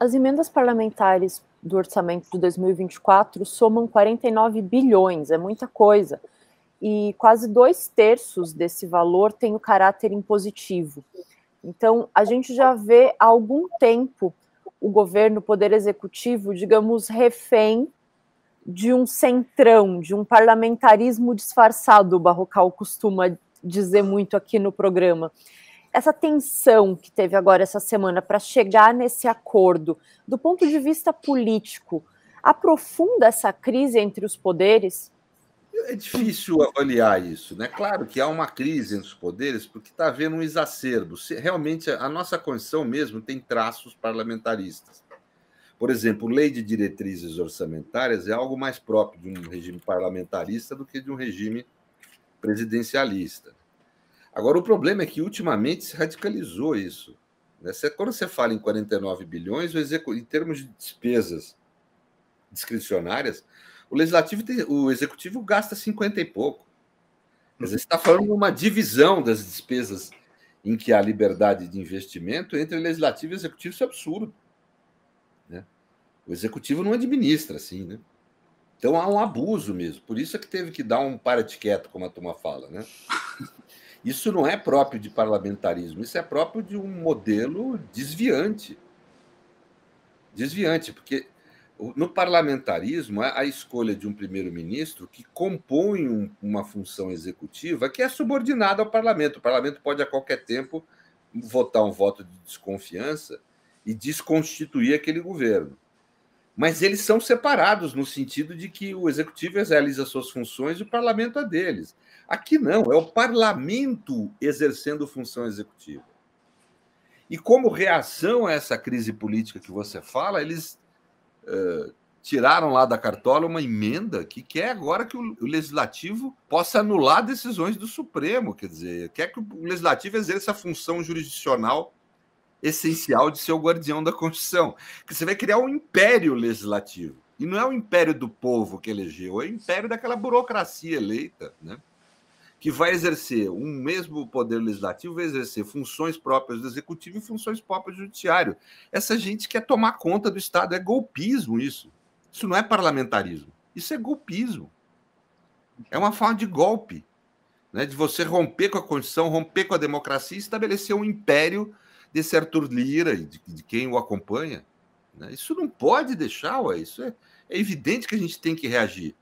As emendas parlamentares do orçamento de 2024 somam 49 bilhões, é muita coisa. E quase dois terços desse valor tem o caráter impositivo. Então, a gente já vê há algum tempo o governo, o poder executivo, digamos, refém de um centrão, de um parlamentarismo disfarçado, o Barrocal costuma dizer muito aqui no programa essa tensão que teve agora essa semana para chegar nesse acordo, do ponto de vista político, aprofunda essa crise entre os poderes? É difícil avaliar isso, né? Claro que há uma crise entre os poderes, porque está havendo um exacerbo. realmente a nossa Constituição mesmo tem traços parlamentaristas. Por exemplo, lei de diretrizes orçamentárias é algo mais próprio de um regime parlamentarista do que de um regime presidencialista. Agora, o problema é que ultimamente se radicalizou isso. Né? Quando você fala em 49 bilhões, em termos de despesas discricionárias, o legislativo, tem, o executivo gasta 50 e pouco. Mas você está falando de uma divisão das despesas em que há liberdade de investimento entre legislativo e executivo, isso é absurdo. Né? O executivo não administra assim, né? Então há um abuso mesmo. Por isso é que teve que dar um para de quieto, como a turma fala, né? Isso não é próprio de parlamentarismo, isso é próprio de um modelo desviante. Desviante, porque no parlamentarismo é a escolha de um primeiro-ministro que compõe uma função executiva que é subordinada ao parlamento. O parlamento pode a qualquer tempo votar um voto de desconfiança e desconstituir aquele governo mas eles são separados no sentido de que o executivo realiza suas funções e o parlamento a é deles. Aqui não, é o parlamento exercendo função executiva. E como reação a essa crise política que você fala, eles uh, tiraram lá da cartola uma emenda que quer agora que o, o legislativo possa anular decisões do Supremo, quer dizer, quer que o legislativo exerça a função jurisdicional essencial de ser o guardião da Constituição. Que você vai criar um império legislativo. E não é o império do povo que elegeu, é o império daquela burocracia eleita, né? que vai exercer um mesmo poder legislativo, vai exercer funções próprias do executivo e funções próprias do judiciário. Essa gente quer tomar conta do Estado. É golpismo isso. Isso não é parlamentarismo. Isso é golpismo. É uma forma de golpe, né? de você romper com a Constituição, romper com a democracia e estabelecer um império desse Arthur Lira e de, de quem o acompanha. Né? Isso não pode deixar, ué, isso é, é evidente que a gente tem que reagir.